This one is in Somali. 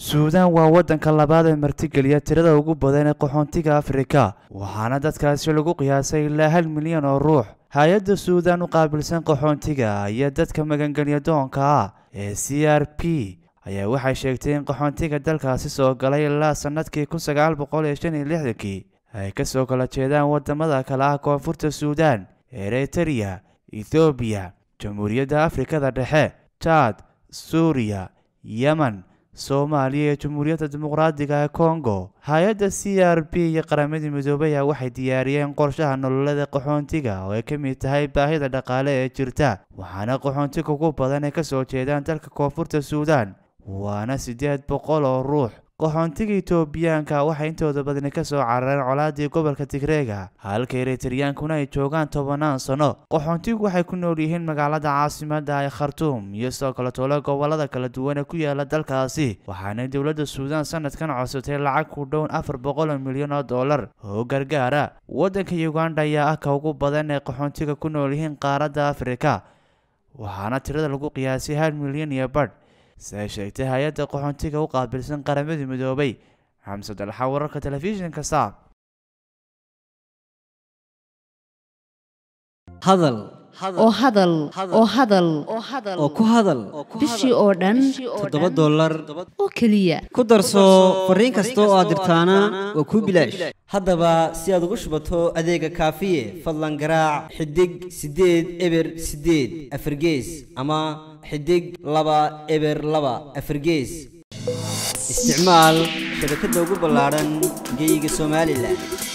suudaan waa waddanka labaad ee martigeliya tirada ugu badan ee qaxoontiga afrika waxaana dadkaasi lagu qiyaasay ilaa hal milyan oo ruux hay-adda suudaan u qaabilsan qaxoontiga iyo dadka magangelya doonka ah ee c r p ayaa waxay sheegtay in qaxoontiga dalkaasi soo galay ilaa sannadkii kun sagaal boqol iyo lixdankii ay ka soo kala jeedaan waddamada kale ah koonfurta suudaan eritereya ethoobiya jamhuuriyadda afrikada dhexe jaad suuriya yemen soomaaliya iyo jamhuuriyadda dimuqraadiga ee kongo hay-adda c r b iyo qaramadii midoobay ah waxay diyaariyeen qorshaha nololada qaxoontiga oo ay ka mid tahay baahida dhaqaale ee jirta waxaana qaxoontiga ugu badan ay ka soo jeedaan dalka koonfurta suudaan waana siddeed boqol oo ruux qaxoontiga itoobiyaanka waxay intooda badani ka soo carareen colaadii gobolka tigreega halka eritariyankuna ay joogaan tobanaan sano qaxoontigu waxay ku nool yihiin magaalada caasimada ee khartuum iyo sidoo kale toole gobolada kala duwan ku yaala dalkaasi waxaana dowladda suudaan sanadkan codsatay lacag ku dhown afar boqol milyan oo dollar oo gargaara waddanka uganda ayaa ah ka ugu badan ee qaxoontiga ku nool yihiin qaaradda afrika waxaana tirada lagu qiyaasay hal milyan iyo badh si ay sheegtay hay-adda qaxoontiga u qaabilsan qaramadii midoobay xamse dalxa wararka telefishinka saab hadal oo hadal oo oh, hadal oo oh, oh, ku hadal bishii oo dhan toddoba dollar oo keliya ku darso fariin kasta oo aad dirtaana waa kuu bilaash haddaba si aad ugu shubato adeega kaafiye fadlan garaac xidig siddeed eber siddeed afargees ama xidig laba eber laba afargees isticmaal shabakadda ugu ballaaran geyga somalilan